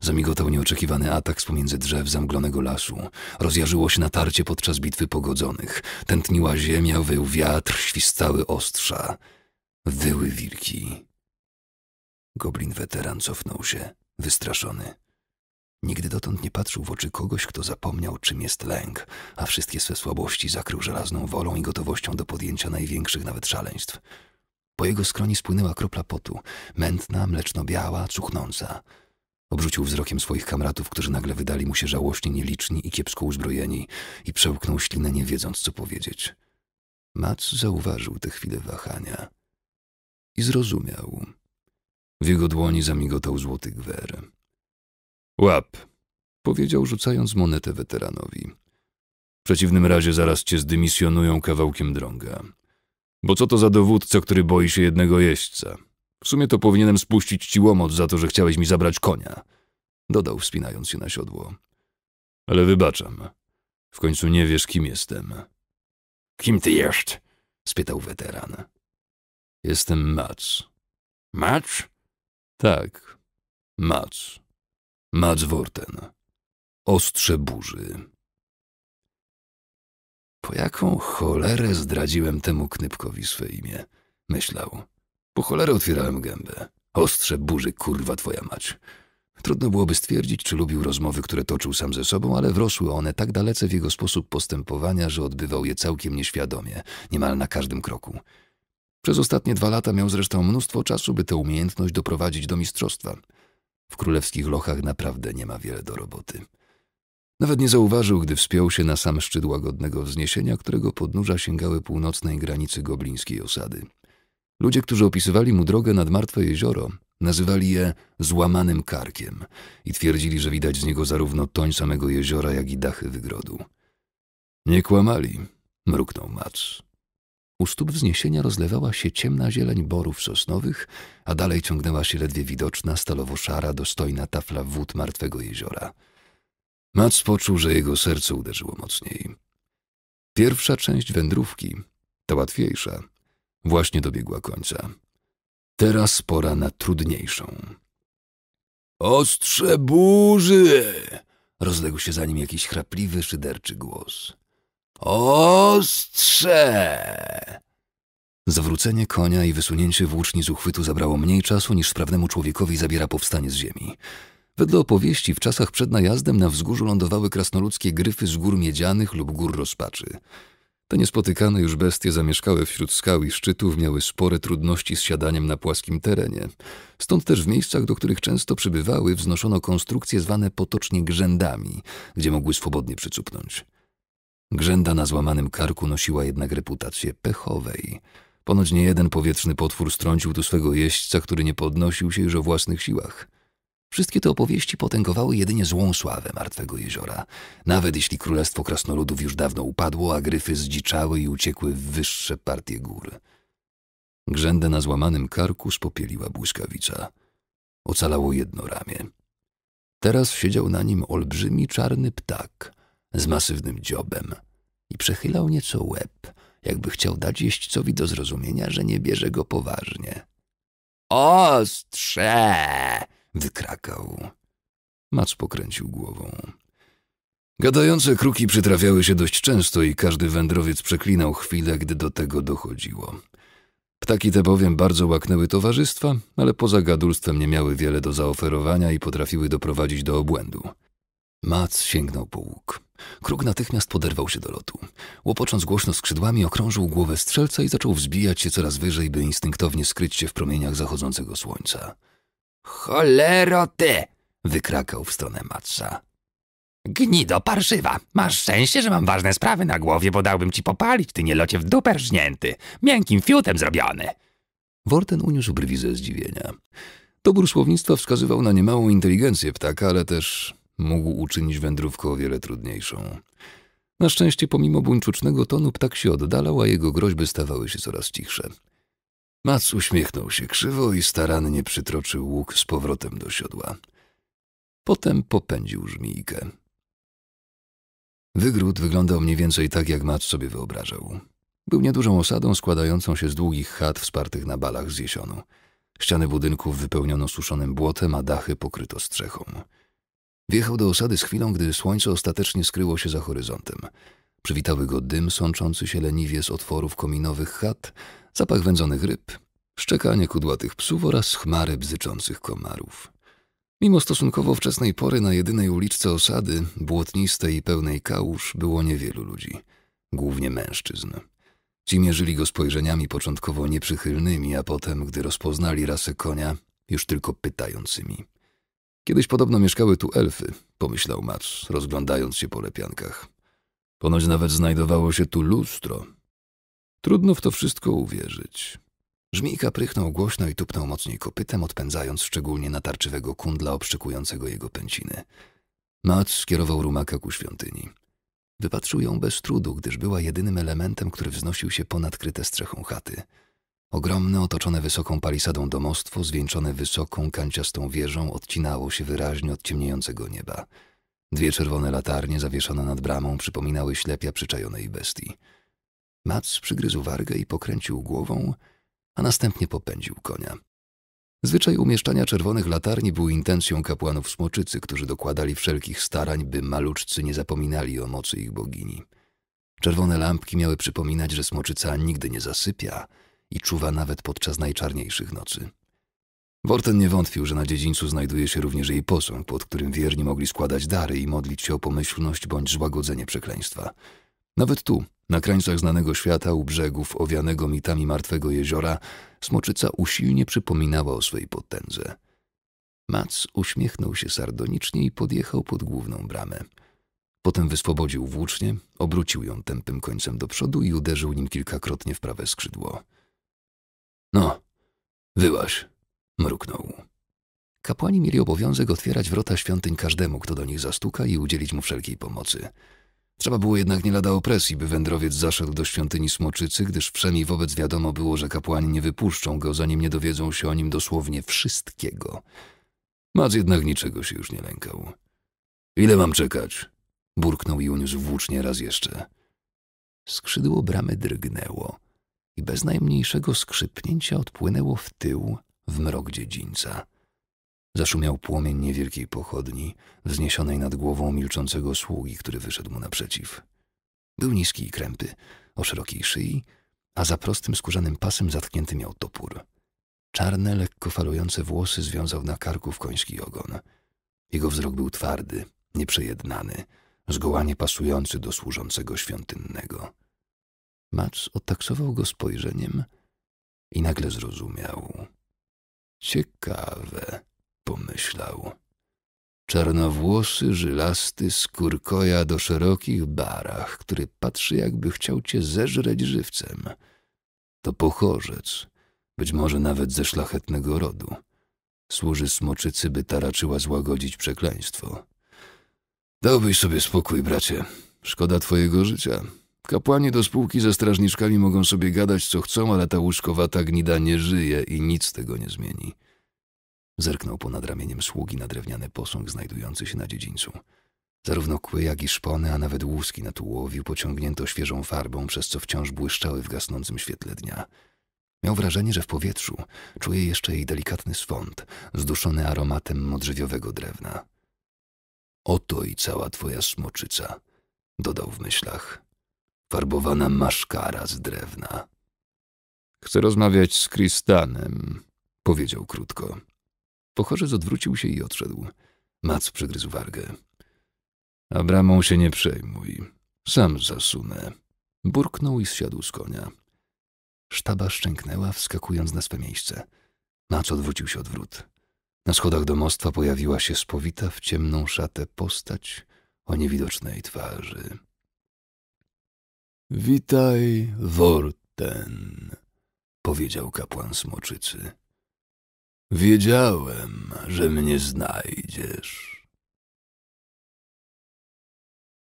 [SPEAKER 1] Zamigotał nieoczekiwany atak z pomiędzy drzew zamglonego lasu. Rozjarzyło się natarcie podczas bitwy pogodzonych. Tętniła ziemia, wył wiatr, świstały ostrza. Wyły wilki. Goblin weteran cofnął się, wystraszony. Nigdy dotąd nie patrzył w oczy kogoś, kto zapomniał, czym jest lęk, a wszystkie swe słabości zakrył żelazną wolą i gotowością do podjęcia największych nawet szaleństw. Po jego skroni spłynęła kropla potu, mętna, mleczno-biała, cuchnąca. Obrzucił wzrokiem swoich kamratów, którzy nagle wydali mu się żałośnie nieliczni i kiepsko uzbrojeni i przełknął ślinę, nie wiedząc, co powiedzieć. Mac zauważył tę chwilę wahania i zrozumiał. W jego dłoni zamigotał złoty gwer. Łap, powiedział rzucając monetę weteranowi. W przeciwnym razie zaraz cię zdymisjonują kawałkiem drąga. Bo co to za dowódca, który boi się jednego jeźdźca? W sumie to powinienem spuścić ci łomot za to, że chciałeś mi zabrać konia. Dodał, wspinając się na siodło. Ale wybaczam. W końcu nie wiesz, kim jestem. Kim ty jest? spytał weteran. Jestem Mac. Mac? Tak, Mac. Maczworten. Ostrze burzy. Po jaką cholerę zdradziłem temu knypkowi swe imię? Myślał. Po cholerę otwierałem gębę. Ostrze burzy, kurwa twoja mać. Trudno byłoby stwierdzić, czy lubił rozmowy, które toczył sam ze sobą, ale wrosły one tak dalece w jego sposób postępowania, że odbywał je całkiem nieświadomie, niemal na każdym kroku. Przez ostatnie dwa lata miał zresztą mnóstwo czasu, by tę umiejętność doprowadzić do mistrzostwa – w królewskich lochach naprawdę nie ma wiele do roboty. Nawet nie zauważył, gdy wspiął się na sam szczyt łagodnego wzniesienia, którego podnóża sięgały północnej granicy goblińskiej osady. Ludzie, którzy opisywali mu drogę nad martwe jezioro, nazywali je złamanym karkiem i twierdzili, że widać z niego zarówno toń samego jeziora, jak i dachy wygrodu. Nie kłamali, mruknął Macz. U stóp wzniesienia rozlewała się ciemna zieleń borów sosnowych, a dalej ciągnęła się ledwie widoczna, stalowo-szara, dostojna tafla wód martwego jeziora. Mac poczuł, że jego serce uderzyło mocniej. Pierwsza część wędrówki, ta łatwiejsza, właśnie dobiegła końca. Teraz pora na trudniejszą. Ostrze burzy! Rozległ się za nim jakiś chrapliwy, szyderczy głos. Ostrze! Zawrócenie konia i wysunięcie włóczni z uchwytu zabrało mniej czasu niż sprawnemu człowiekowi zabiera powstanie z ziemi. Wedle opowieści w czasach przed najazdem na wzgórzu lądowały krasnoludzkie gryfy z gór miedzianych lub gór rozpaczy. Te niespotykane już bestie zamieszkałe wśród skał i szczytów miały spore trudności z siadaniem na płaskim terenie. Stąd też w miejscach, do których często przybywały, wznoszono konstrukcje zwane potocznie grzędami, gdzie mogły swobodnie przycupnąć. Grzęda na złamanym karku nosiła jednak reputację pechowej. Ponoć nie jeden powietrzny potwór strącił tu swego jeźdźca, który nie podnosił się już o własnych siłach. Wszystkie te opowieści potęgowały jedynie złą sławę Martwego Jeziora. Nawet jeśli królestwo krasnoludów już dawno upadło, a gryfy zdziczały i uciekły w wyższe partie gór. Grzędę na złamanym karku spopieliła błyskawica. Ocalało jedno ramię. Teraz siedział na nim olbrzymi czarny ptak – z masywnym dziobem i przechylał nieco łeb, jakby chciał dać jeźdźcowi do zrozumienia, że nie bierze go poważnie. Ostrze! wykrakał. Mac pokręcił głową. Gadające kruki przytrafiały się dość często i każdy wędrowiec przeklinał chwilę, gdy do tego dochodziło. Ptaki te bowiem bardzo łaknęły towarzystwa, ale poza gadulstwem nie miały wiele do zaoferowania i potrafiły doprowadzić do obłędu. Mac sięgnął po łuk. Kruk natychmiast poderwał się do lotu. Łopocząc głośno skrzydłami, okrążył głowę strzelca i zaczął wzbijać się coraz wyżej, by instynktownie skryć się w promieniach zachodzącego słońca. Cholero ty! wykrakał w stronę Matsa. Gnido parszywa! Masz szczęście, że mam ważne sprawy na głowie, bo dałbym ci popalić, ty nie locie w dupę rżnięty. Miękkim fiutem zrobiony. Worten uniósł brwi ze zdziwienia. Dobór słownictwa wskazywał na niemałą inteligencję ptaka, ale też mógł uczynić wędrówkę o wiele trudniejszą. Na szczęście, pomimo buńczucznego tonu, ptak się oddalał, a jego groźby stawały się coraz cichsze. Mac uśmiechnął się krzywo i starannie przytroczył łuk z powrotem do siodła. Potem popędził żmijkę. Wygród wyglądał mniej więcej tak, jak Mac sobie wyobrażał. Był niedużą osadą składającą się z długich chat wspartych na balach z jesionu. Ściany budynków wypełniono suszonym błotem, a dachy pokryto strzechą. Wjechał do osady z chwilą, gdy słońce ostatecznie skryło się za horyzontem. Przywitały go dym sączący się leniwie z otworów kominowych chat, zapach wędzonych ryb, szczekanie kudłatych psów oraz chmary bzyczących komarów. Mimo stosunkowo wczesnej pory na jedynej uliczce osady, błotnistej i pełnej kałuż, było niewielu ludzi, głównie mężczyzn. Ci mierzyli go spojrzeniami początkowo nieprzychylnymi, a potem, gdy rozpoznali rasę konia, już tylko pytającymi. Kiedyś podobno mieszkały tu elfy, pomyślał Mac, rozglądając się po lepiankach. Ponoć nawet znajdowało się tu lustro. Trudno w to wszystko uwierzyć. Żmijka prychnął głośno i tupnął mocniej kopytem, odpędzając szczególnie natarczywego kundla obszykującego jego pęciny. Mac skierował rumaka ku świątyni. Wypatrzył ją bez trudu, gdyż była jedynym elementem, który wznosił się ponad kryte strzechą chaty – Ogromne, otoczone wysoką palisadą domostwo, zwieńczone wysoką, kanciastą wieżą, odcinało się wyraźnie od ciemniejącego nieba. Dwie czerwone latarnie zawieszone nad bramą przypominały ślepia przyczajonej bestii. Mac przygryzł wargę i pokręcił głową, a następnie popędził konia. Zwyczaj umieszczania czerwonych latarni był intencją kapłanów Smoczycy, którzy dokładali wszelkich starań, by maluczcy nie zapominali o mocy ich bogini. Czerwone lampki miały przypominać, że Smoczyca nigdy nie zasypia – i czuwa nawet podczas najczarniejszych nocy. Worten nie wątpił, że na dziedzińcu znajduje się również jej posąg, pod którym wierni mogli składać dary i modlić się o pomyślność bądź złagodzenie przekleństwa. Nawet tu, na krańcach znanego świata, u brzegów owianego mitami martwego jeziora, smoczyca usilnie przypominała o swej potędze. Mac uśmiechnął się sardonicznie i podjechał pod główną bramę. Potem wyswobodził włócznie, obrócił ją tępym końcem do przodu i uderzył nim kilkakrotnie w prawe skrzydło. No, wyłaś, mruknął. Kapłani mieli obowiązek otwierać wrota świątyń każdemu, kto do nich zastuka i udzielić mu wszelkiej pomocy. Trzeba było jednak nie lada opresji, by wędrowiec zaszedł do świątyni Smoczycy, gdyż wszemi wobec wiadomo było, że kapłani nie wypuszczą go, zanim nie dowiedzą się o nim dosłownie wszystkiego. Mac jednak niczego się już nie lękał. Ile mam czekać? Burknął i uniósł włócznie raz jeszcze. Skrzydło bramy drgnęło i bez najmniejszego skrzypnięcia odpłynęło w tył, w mrok dziedzińca. Zaszumiał płomień niewielkiej pochodni, wzniesionej nad głową milczącego sługi, który wyszedł mu naprzeciw. Był niski i krępy, o szerokiej szyi, a za prostym skórzanym pasem zatknięty miał topór. Czarne, lekko falujące włosy związał na karku w koński ogon. Jego wzrok był twardy, nieprzejednany, zgoła nie pasujący do służącego świątynnego. Macz otaksował go spojrzeniem i nagle zrozumiał. Ciekawe, pomyślał. Czarnowłosy, żylasty, skórkoja do szerokich barach, który patrzy jakby chciał cię zeżreć żywcem. To pochorzec, być może nawet ze szlachetnego rodu. Służy smoczycy, by ta raczyła złagodzić przekleństwo. Dałbyś sobie spokój, bracie. Szkoda twojego życia. Kapłani do spółki ze strażniczkami mogą sobie gadać, co chcą, ale ta łóżkowata gnida nie żyje i nic tego nie zmieni. Zerknął ponad ramieniem sługi na drewniany posąg znajdujący się na dziedzińcu. Zarówno kły, jak i szpony, a nawet łuski na tułowiu pociągnięto świeżą farbą, przez co wciąż błyszczały w gasnącym świetle dnia. Miał wrażenie, że w powietrzu czuje jeszcze jej delikatny swąd, zduszony aromatem modrzewiowego drewna. Oto i cała twoja smoczyca, dodał w myślach, farbowana maszkara z drewna. Chcę rozmawiać z Kristanem, powiedział krótko. Pochorzec odwrócił się i odszedł. Mac przygryzł wargę. Abramą się nie przejmuj. Sam zasunę. Burknął i zsiadł z konia. Sztaba szczęknęła, wskakując na swe miejsce. Mac odwrócił się odwrót. Na schodach domostwa pojawiła się spowita w ciemną szatę postać o niewidocznej twarzy. Witaj, Worten, powiedział kapłan smoczycy. Wiedziałem, że mnie znajdziesz.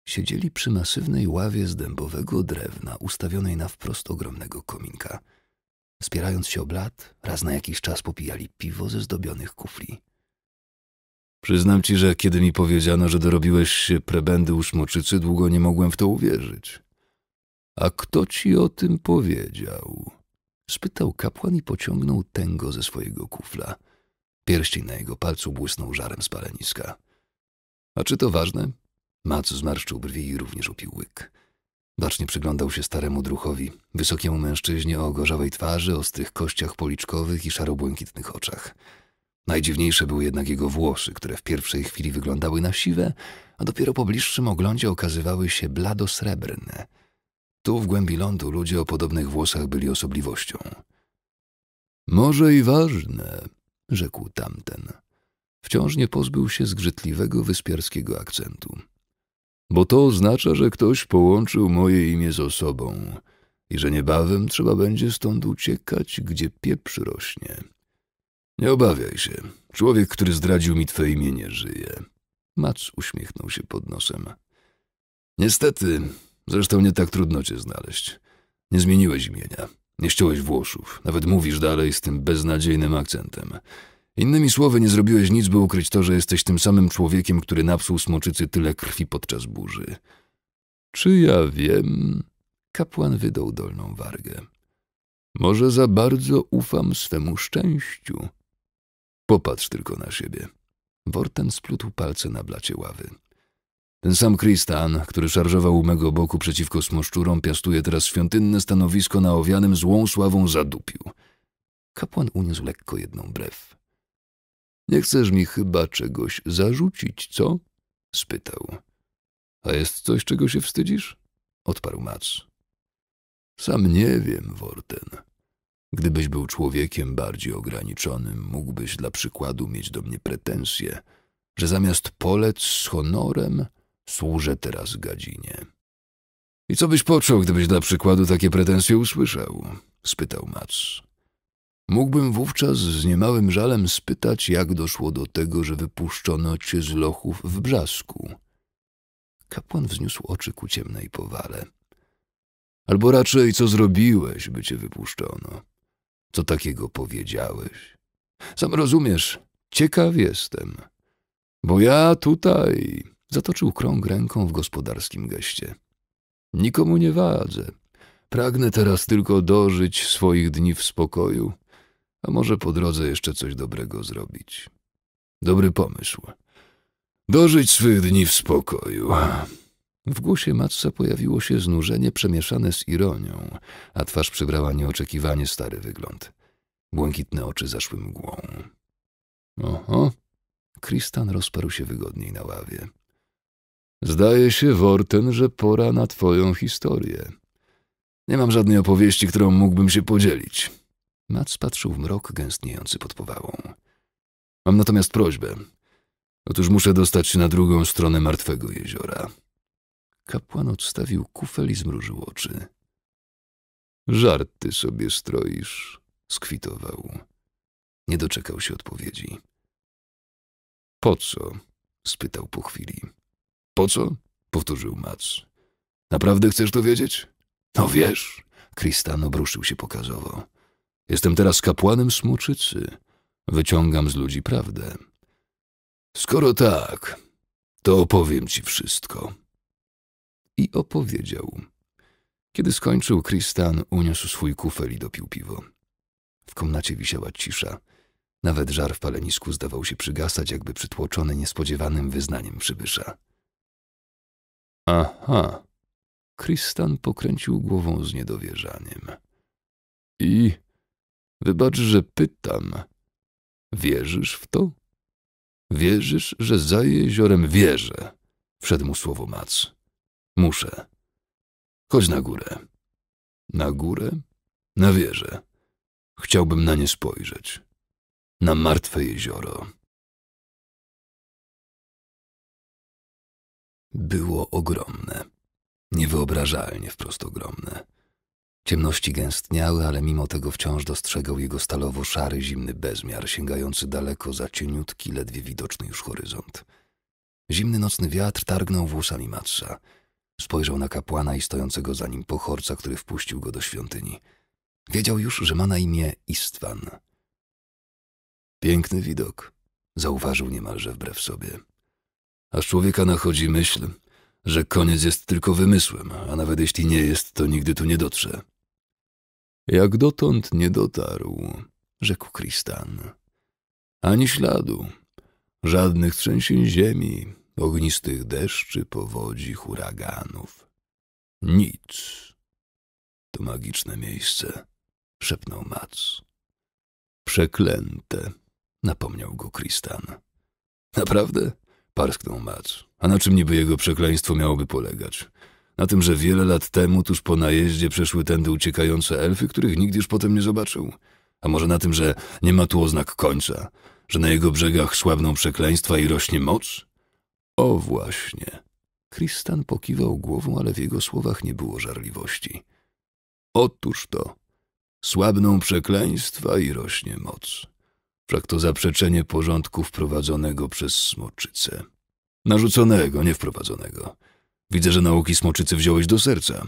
[SPEAKER 1] Siedzieli przy masywnej ławie z dębowego drewna, ustawionej na wprost ogromnego kominka. Spierając się o blat, raz na jakiś czas popijali piwo ze zdobionych kufli. Przyznam ci, że kiedy mi powiedziano, że dorobiłeś się prebendy u szmoczycy, długo nie mogłem w to uwierzyć. A kto ci o tym powiedział? spytał kapłan i pociągnął tęgo ze swojego kufla. Pierścień na jego palcu błysnął żarem spaleniska. A czy to ważne? Mac zmarszczył brwi i również upił łyk. Bacznie przyglądał się staremu druchowi, wysokiemu mężczyźnie o gorzawej twarzy, ostrych kościach policzkowych i szarobłękitnych oczach. Najdziwniejsze były jednak jego włosy, które w pierwszej chwili wyglądały na siwe, a dopiero po bliższym oglądzie okazywały się blado srebrne – tu w głębi lądu ludzie o podobnych włosach byli osobliwością. Może i ważne, rzekł tamten. Wciąż nie pozbył się zgrzytliwego wyspiarskiego akcentu. Bo to oznacza, że ktoś połączył moje imię z osobą i że niebawem trzeba będzie stąd uciekać, gdzie pieprz rośnie. Nie obawiaj się, człowiek, który zdradził mi twe imię, nie żyje. Mac uśmiechnął się pod nosem. Niestety, Zresztą nie tak trudno cię znaleźć. Nie zmieniłeś imienia, nie ściąłeś Włoszów, nawet mówisz dalej z tym beznadziejnym akcentem. Innymi słowy, nie zrobiłeś nic, by ukryć to, że jesteś tym samym człowiekiem, który napsuł smoczycy tyle krwi podczas burzy. Czy ja wiem? Kapłan wydał dolną wargę. Może za bardzo ufam swemu szczęściu. Popatrz tylko na siebie. Worten splutł palce na blacie ławy. Ten sam Krystan, który szarżował u mego boku przeciwko smoszczurom, piastuje teraz świątynne stanowisko na owianym złą sławą zadupił. Kapłan uniósł lekko jedną brew. — Nie chcesz mi chyba czegoś zarzucić, co? — spytał. — A jest coś, czego się wstydzisz? — odparł Mac. — Sam nie wiem, Worten. Gdybyś był człowiekiem bardziej ograniczonym, mógłbyś dla przykładu mieć do mnie pretensje, że zamiast polec z honorem Służę teraz Gadzinie. I co byś poczuł, gdybyś dla przykładu takie pretensje usłyszał? spytał Mac. Mógłbym wówczas z niemałym żalem spytać, jak doszło do tego, że wypuszczono cię z lochów w brzasku. Kapłan wzniósł oczy ku ciemnej powale. Albo raczej, co zrobiłeś, by cię wypuszczono? Co takiego powiedziałeś? Sam rozumiesz, ciekaw jestem, bo ja tutaj Zatoczył krąg ręką w gospodarskim geście. Nikomu nie wadzę. Pragnę teraz tylko dożyć swoich dni w spokoju, a może po drodze jeszcze coś dobrego zrobić. Dobry pomysł. Dożyć swych dni w spokoju. W głosie Matsa pojawiło się znużenie przemieszane z ironią, a twarz przybrała nieoczekiwanie stary wygląd. Błękitne oczy zaszły mgłą. Oho, Kristan rozparł się wygodniej na ławie. Zdaje się, Worten, że pora na twoją historię. Nie mam żadnej opowieści, którą mógłbym się podzielić. Mac patrzył w mrok gęstniejący pod powałą. Mam natomiast prośbę. Otóż muszę dostać się na drugą stronę martwego jeziora. Kapłan odstawił kufel i zmrużył oczy. Żarty sobie stroisz, skwitował. Nie doczekał się odpowiedzi. Po co? spytał po chwili. Po co? Powtórzył Mac. Naprawdę chcesz to wiedzieć? No wiesz. Kristan obruszył się pokazowo. Jestem teraz kapłanem smuczycy. Wyciągam z ludzi prawdę. Skoro tak, to opowiem ci wszystko. I opowiedział. Kiedy skończył, Kristan uniósł swój kufel i dopił piwo. W komnacie wisiała cisza. Nawet żar w palenisku zdawał się przygasać, jakby przytłoczony niespodziewanym wyznaniem przybysza. Aha. Krystan pokręcił głową z niedowierzaniem. I wybacz, że pytam. Wierzysz w to? Wierzysz, że za jeziorem wierzę? Wszedł mu słowo mac. Muszę. Chodź na górę. Na górę? Na wieżę. Chciałbym na nie spojrzeć. Na martwe jezioro. było ogromne. Niewyobrażalnie wprost ogromne. Ciemności gęstniały, ale mimo tego wciąż dostrzegał jego stalowo-szary, zimny bezmiar, sięgający daleko za cieniutki, ledwie widoczny już horyzont. Zimny nocny wiatr targnął włosami Matsa. Spojrzał na kapłana i stojącego za nim pochorca, który wpuścił go do świątyni. Wiedział już, że ma na imię Istvan. Piękny widok, zauważył niemalże wbrew sobie aż człowieka nachodzi myśl, że koniec jest tylko wymysłem, a nawet jeśli nie jest, to nigdy tu nie dotrze. Jak dotąd nie dotarł, rzekł Kristan. Ani śladu, żadnych trzęsień ziemi, ognistych deszczy, powodzi, huraganów. Nic. To magiczne miejsce, szepnął Mac. Przeklęte, napomniał go Kristan. Naprawdę? Parsknął Mac. A na czym niby jego przekleństwo miałoby polegać? Na tym, że wiele lat temu, tuż po najeździe, przeszły tędy uciekające elfy, których nigdy już potem nie zobaczył? A może na tym, że nie ma tu oznak końca? Że na jego brzegach słabną przekleństwa i rośnie moc? O właśnie. Kristan pokiwał głową, ale w jego słowach nie było żarliwości. Otóż to. Słabną przekleństwa i rośnie moc. Wszak to zaprzeczenie porządku wprowadzonego przez smoczycę. Narzuconego, nie wprowadzonego. Widzę, że nauki smoczycy wziąłeś do serca.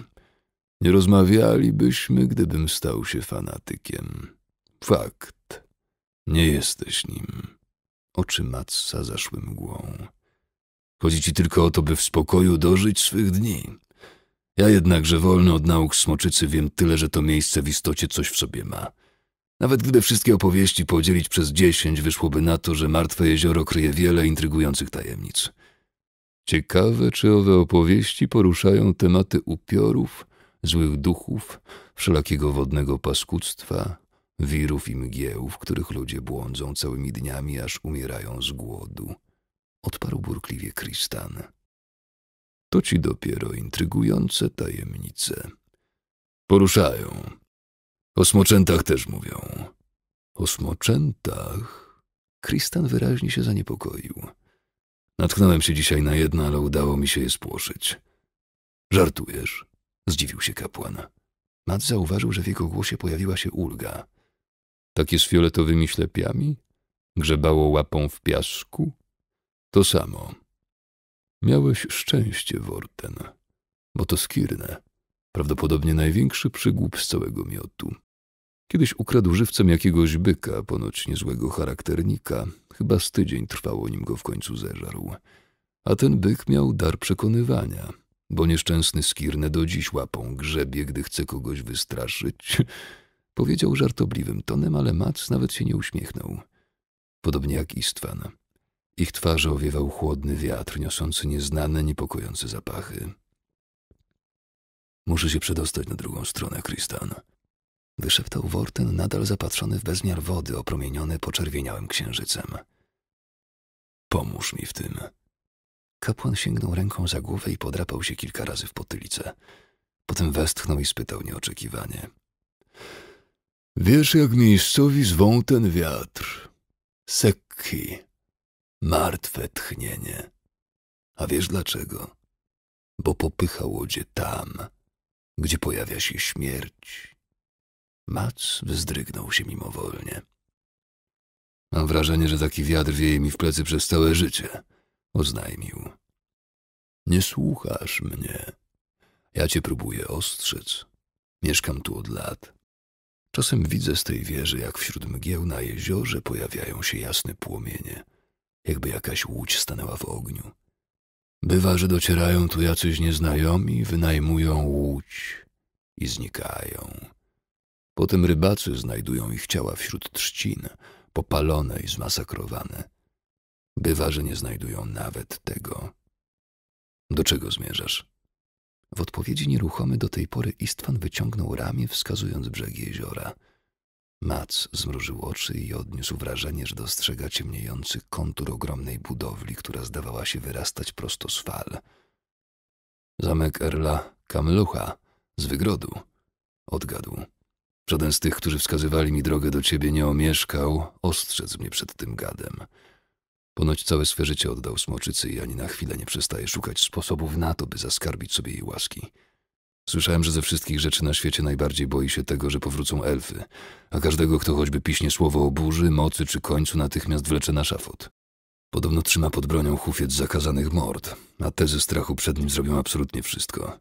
[SPEAKER 1] Nie rozmawialibyśmy, gdybym stał się fanatykiem. Fakt. Nie jesteś nim. Oczy Matsa zaszły mgłą. Chodzi ci tylko o to, by w spokoju dożyć swych dni. Ja jednakże wolny od nauk smoczycy wiem tyle, że to miejsce w istocie coś w sobie ma – nawet gdyby wszystkie opowieści podzielić przez dziesięć, wyszłoby na to, że martwe jezioro kryje wiele intrygujących tajemnic. Ciekawe, czy owe opowieści poruszają tematy upiorów, złych duchów, wszelakiego wodnego paskudztwa, wirów i mgieł, w których ludzie błądzą całymi dniami, aż umierają z głodu. Odparł burkliwie Kristan. To ci dopiero intrygujące tajemnice. Poruszają, o smoczętach też mówią. O smoczętach? Kristan wyraźnie się zaniepokoił. Natknąłem się dzisiaj na jedno, ale udało mi się je spłoszyć. Żartujesz? Zdziwił się kapłan. Matt zauważył, że w jego głosie pojawiła się ulga. Takie z fioletowymi ślepiami? Grzebało łapą w piasku? To samo. Miałeś szczęście, Worten, bo to skirne. Prawdopodobnie największy przygłup z całego miotu. Kiedyś ukradł żywcem jakiegoś byka, ponoć niezłego charakternika. Chyba z tydzień trwało, nim go w końcu zeżarł. A ten byk miał dar przekonywania, bo nieszczęsny Skirne do dziś łapą grzebie, gdy chce kogoś wystraszyć. Powiedział żartobliwym tonem, ale Mac nawet się nie uśmiechnął. Podobnie jak Istvan. Ich twarze owiewał chłodny wiatr, niosący nieznane, niepokojące zapachy. Muszę się przedostać na drugą stronę, Kristan, wyszeptał Worten, nadal zapatrzony w bezmiar wody opromieniony poczerwieniałym księżycem. Pomóż mi w tym. Kapłan sięgnął ręką za głowę i podrapał się kilka razy w potylicę. Potem westchnął i spytał nieoczekiwanie. Wiesz, jak miejscowi zwą ten wiatr? Sekki. Martwe tchnienie. A wiesz dlaczego? Bo popycha łodzie tam, gdzie pojawia się śmierć. Mac wyzdrygnął się mimowolnie. Mam wrażenie, że taki wiatr wieje mi w plecy przez całe życie, oznajmił. Nie słuchasz mnie. Ja cię próbuję ostrzec. Mieszkam tu od lat. Czasem widzę z tej wieży, jak wśród mgieł na jeziorze pojawiają się jasne płomienie, jakby jakaś łódź stanęła w ogniu. Bywa, że docierają tu jacyś nieznajomi, wynajmują łódź i znikają. Potem rybacy znajdują ich ciała wśród trzcin, popalone i zmasakrowane. Bywa, że nie znajdują nawet tego. Do czego zmierzasz? W odpowiedzi nieruchomy do tej pory Istvan wyciągnął ramię, wskazując brzegi jeziora. Mac zmrużył oczy i odniósł wrażenie, że dostrzega ciemniejący kontur ogromnej budowli, która zdawała się wyrastać prosto z fal. Zamek Erla Kamlucha z wygrodu, odgadł. Żaden z tych, którzy wskazywali mi drogę do ciebie, nie omieszkał ostrzec mnie przed tym gadem. Ponoć całe swe życie oddał smoczycy i ani na chwilę nie przestaje szukać sposobów na to, by zaskarbić sobie jej łaski. Słyszałem, że ze wszystkich rzeczy na świecie najbardziej boi się tego, że powrócą elfy, a każdego, kto choćby piśnie słowo o burzy, mocy czy końcu, natychmiast wlecze na szafot. Podobno trzyma pod bronią hufiec zakazanych mord, a te ze strachu przed nim zrobią absolutnie wszystko.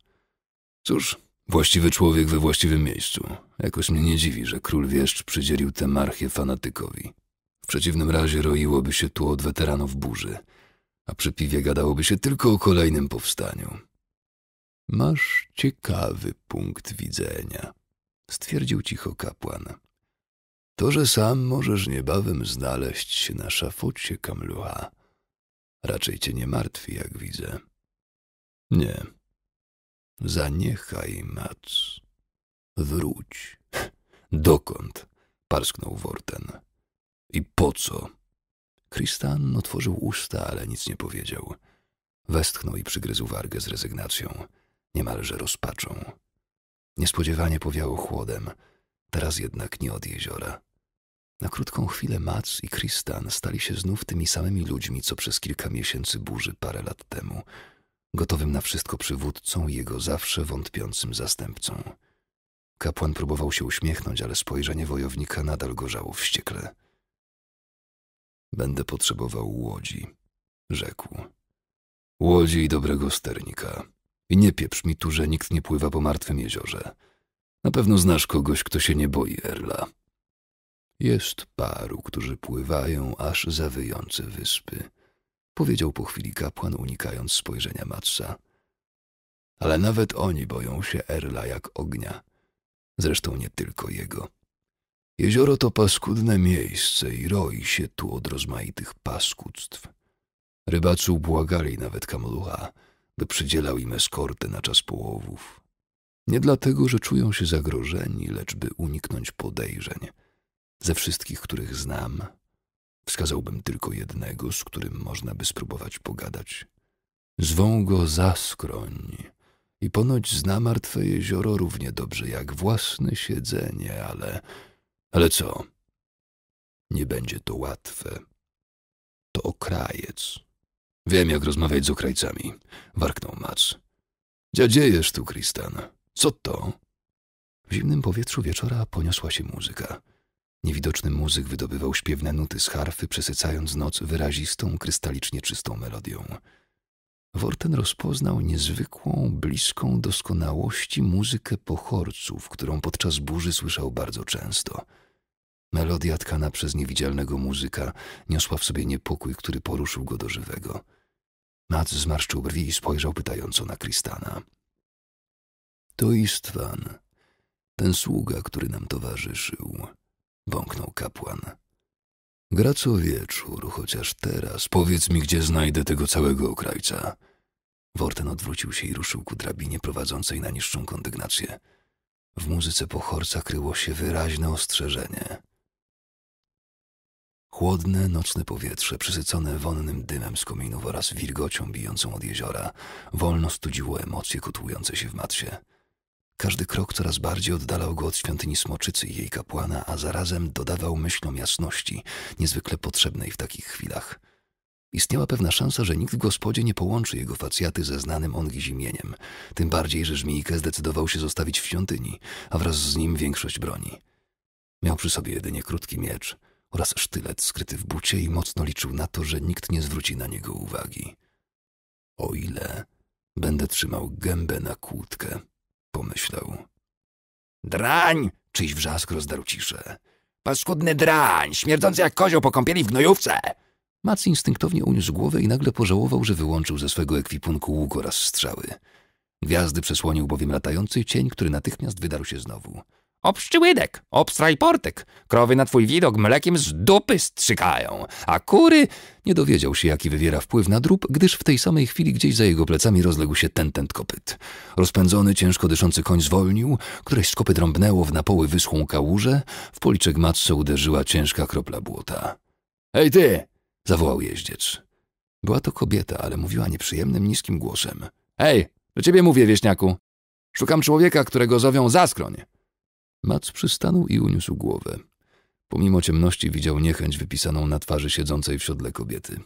[SPEAKER 1] Cóż, Właściwy człowiek we właściwym miejscu. Jakoś mnie nie dziwi, że król wieszcz przydzielił tę marchię fanatykowi. W przeciwnym razie roiłoby się tu od weteranów burzy, a przy piwie gadałoby się tylko o kolejnym powstaniu. Masz ciekawy punkt widzenia, stwierdził cicho kapłan. To, że sam możesz niebawem znaleźć się na szafocie Kamlucha, raczej cię nie martwi, jak widzę. Nie, Zaniechaj, Mac. Wróć. Dokąd? Parsknął Worten. I po co? Kristan otworzył usta, ale nic nie powiedział. Westchnął i przygryzł wargę z rezygnacją, niemalże rozpaczą. Niespodziewanie powiało chłodem, teraz jednak nie od jeziora. Na krótką chwilę Mac i Kristan stali się znów tymi samymi ludźmi, co przez kilka miesięcy burzy parę lat temu – gotowym na wszystko przywódcą i jego zawsze wątpiącym zastępcą. Kapłan próbował się uśmiechnąć, ale spojrzenie wojownika nadal gorzało wściekle. Będę potrzebował łodzi, rzekł. Łodzi i dobrego sternika. I nie pieprz mi tu, że nikt nie pływa po martwym jeziorze. Na pewno znasz kogoś, kto się nie boi Erla. Jest paru, którzy pływają aż za wyjące wyspy powiedział po chwili kapłan, unikając spojrzenia Matsa. Ale nawet oni boją się Erla jak ognia. Zresztą nie tylko jego. Jezioro to paskudne miejsce i roi się tu od rozmaitych paskudztw. Rybacy ubłagali nawet kamolucha, by przydzielał im eskortę na czas połowów. Nie dlatego, że czują się zagrożeni, lecz by uniknąć podejrzeń. Ze wszystkich, których znam, Wskazałbym tylko jednego, z którym można by spróbować pogadać. Zwą go Zaskroń i ponoć zna martwe jezioro równie dobrze jak własne siedzenie, ale... Ale co? Nie będzie to łatwe. To okrajec. Wiem, jak rozmawiać z okrajcami, warknął Mac. Dziadziejesz tu, Kristan. Co to? W zimnym powietrzu wieczora poniosła się muzyka. Niewidoczny muzyk wydobywał śpiewne nuty z harfy, przesycając noc wyrazistą, krystalicznie czystą melodią. Worten rozpoznał niezwykłą, bliską doskonałości muzykę pochorców, którą podczas burzy słyszał bardzo często. Melodia tkana przez niewidzialnego muzyka niosła w sobie niepokój, który poruszył go do żywego. Mac zmarszczył brwi i spojrzał pytająco na Kristana. To Istvan, ten sługa, który nam towarzyszył bąknął kapłan. Gra co wieczór, chociaż teraz powiedz mi, gdzie znajdę tego całego okrajca. Worten odwrócił się i ruszył ku drabinie prowadzącej na niższą kondygnację. W muzyce pochorca kryło się wyraźne ostrzeżenie. Chłodne, nocne powietrze, przysycone wonnym dymem z kominów oraz wilgocią bijącą od jeziora, wolno studziło emocje kotłujące się w matsie. Każdy krok coraz bardziej oddalał go od świątyni Smoczycy i jej kapłana, a zarazem dodawał myślom jasności, niezwykle potrzebnej w takich chwilach. Istniała pewna szansa, że nikt w gospodzie nie połączy jego facjaty ze znanym ongi zimieniem, tym bardziej, że żmijkę zdecydował się zostawić w świątyni, a wraz z nim większość broni. Miał przy sobie jedynie krótki miecz oraz sztylet skryty w bucie i mocno liczył na to, że nikt nie zwróci na niego uwagi. O ile będę trzymał gębę na kłódkę pomyślał. Drań! Czyś wrzask rozdarł ciszę. Paskudny drań, śmierdzący jak kozioł po kąpieli w gnojówce! Mac instynktownie uniósł głowę i nagle pożałował, że wyłączył ze swego ekwipunku łuk oraz strzały. Gwiazdy przesłonił bowiem latający cień, który natychmiast wydarł się znowu. Obszczy łydek, obstraj portek. Krowy na twój widok mlekiem z dupy strzykają, a kury... Nie dowiedział się, jaki wywiera wpływ na drób, gdyż w tej samej chwili gdzieś za jego plecami rozległ się tentent kopyt. Rozpędzony, ciężko dyszący koń zwolnił, któreś z kopyt rąbnęło w napoły wyschłą kałużę, w policzek matce uderzyła ciężka kropla błota. — Hej ty! — zawołał jeździec. Była to kobieta, ale mówiła nieprzyjemnym, niskim głosem. — Hej, do ciebie mówię, wieśniaku. Szukam człowieka, którego zowią Zaskroń. Mac przystanął i uniósł głowę. Pomimo ciemności widział niechęć wypisaną na twarzy siedzącej w siodle kobiety.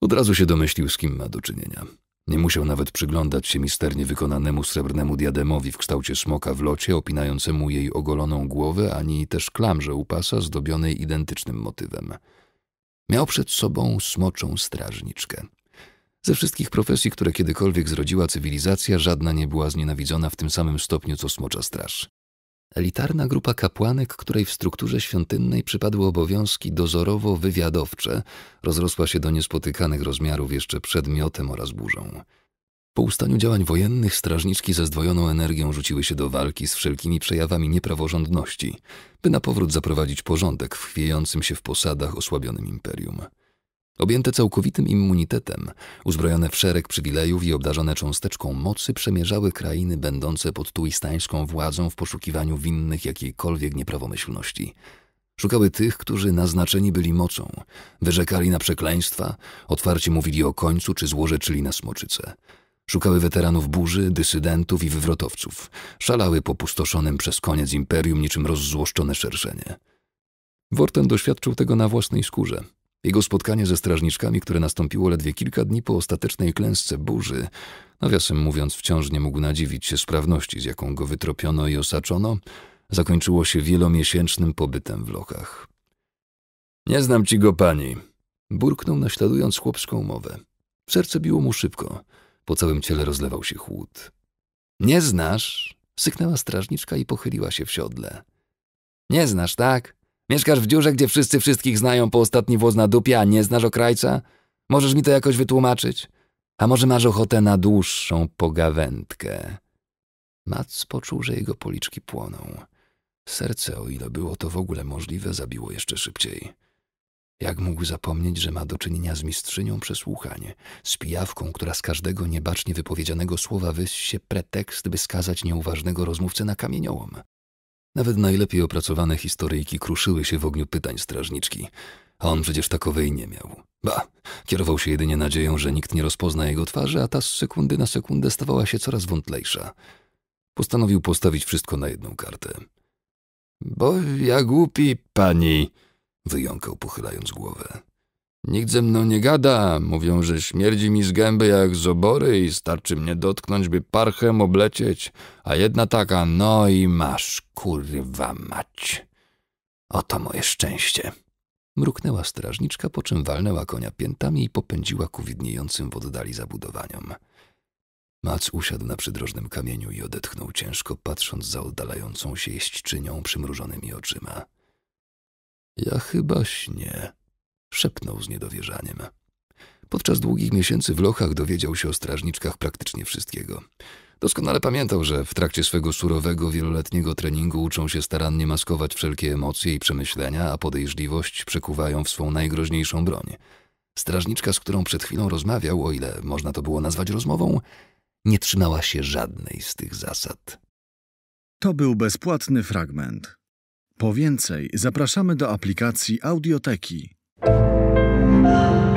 [SPEAKER 1] Od razu się domyślił, z kim ma do czynienia. Nie musiał nawet przyglądać się misternie wykonanemu srebrnemu diademowi w kształcie smoka w locie, opinającemu jej ogoloną głowę, ani też klamrze u pasa zdobionej identycznym motywem. Miał przed sobą smoczą strażniczkę. Ze wszystkich profesji, które kiedykolwiek zrodziła cywilizacja, żadna nie była znienawidzona w tym samym stopniu co smocza straż. Elitarna grupa kapłanek, której w strukturze świątynnej przypadły obowiązki dozorowo-wywiadowcze, rozrosła się do niespotykanych rozmiarów jeszcze przed miotem oraz burzą. Po ustaniu działań wojennych strażniczki ze zdwojoną energią rzuciły się do walki z wszelkimi przejawami niepraworządności, by na powrót zaprowadzić porządek w chwiejącym się w posadach osłabionym imperium. Objęte całkowitym immunitetem, uzbrojone w szereg przywilejów i obdarzone cząsteczką mocy, przemierzały krainy będące pod tuistańską władzą w poszukiwaniu winnych jakiejkolwiek nieprawomyślności. Szukały tych, którzy naznaczeni byli mocą, wyrzekali na przekleństwa, otwarcie mówili o końcu czy złorzeczyli na smoczyce. Szukały weteranów burzy, dysydentów i wywrotowców. Szalały po pustoszonym przez koniec imperium niczym rozzłoszczone szerszenie. Worten doświadczył tego na własnej skórze. Jego spotkanie ze strażniczkami, które nastąpiło ledwie kilka dni po ostatecznej klęsce burzy, nawiasem mówiąc, wciąż nie mógł nadziwić się sprawności, z jaką go wytropiono i osaczono, zakończyło się wielomiesięcznym pobytem w lochach. Nie znam ci go pani, burknął naśladując chłopską mowę. Serce biło mu szybko, po całym ciele rozlewał się chłód. Nie znasz? syknęła strażniczka i pochyliła się w siodle. Nie znasz, tak? Mieszkasz w dziurze, gdzie wszyscy wszystkich znają po ostatni włos na dupie, a nie znasz okrajca? Możesz mi to jakoś wytłumaczyć? A może masz ochotę na dłuższą pogawędkę? Mac poczuł, że jego policzki płoną. Serce, o ile było to w ogóle możliwe, zabiło jeszcze szybciej. Jak mógł zapomnieć, że ma do czynienia z mistrzynią przesłuchań, z pijawką, która z każdego niebacznie wypowiedzianego słowa wyś pretekst, by skazać nieuważnego rozmówcę na kamieniołom? Nawet najlepiej opracowane historyjki kruszyły się w ogniu pytań strażniczki, a on przecież takowej nie miał. Ba, kierował się jedynie nadzieją, że nikt nie rozpozna jego twarzy, a ta z sekundy na sekundę stawała się coraz wątlejsza. Postanowił postawić wszystko na jedną kartę. Bo ja głupi pani, wyjąkał pochylając głowę. Nikt ze mną nie gada. Mówią, że śmierdzi mi z gęby jak z obory i starczy mnie dotknąć, by parchem oblecieć. A jedna taka, no i masz, kurwa mać. Oto moje szczęście. Mruknęła strażniczka, po czym walnęła konia piętami i popędziła ku widniejącym w oddali zabudowaniom. Mac usiadł na przydrożnym kamieniu i odetchnął ciężko, patrząc za oddalającą się jeźdźczynią przymrużonymi oczyma. Ja chyba śnię szepnął z niedowierzaniem. Podczas długich miesięcy w Lochach dowiedział się o strażniczkach praktycznie wszystkiego. Doskonale pamiętał, że w trakcie swego surowego, wieloletniego treningu uczą się starannie maskować wszelkie emocje i przemyślenia, a podejrzliwość przekuwają w swą najgroźniejszą broń. Strażniczka, z którą przed chwilą rozmawiał, o ile można to było nazwać rozmową, nie trzymała się żadnej z tych zasad. To był bezpłatny fragment. Po więcej zapraszamy do aplikacji Audioteki 啊。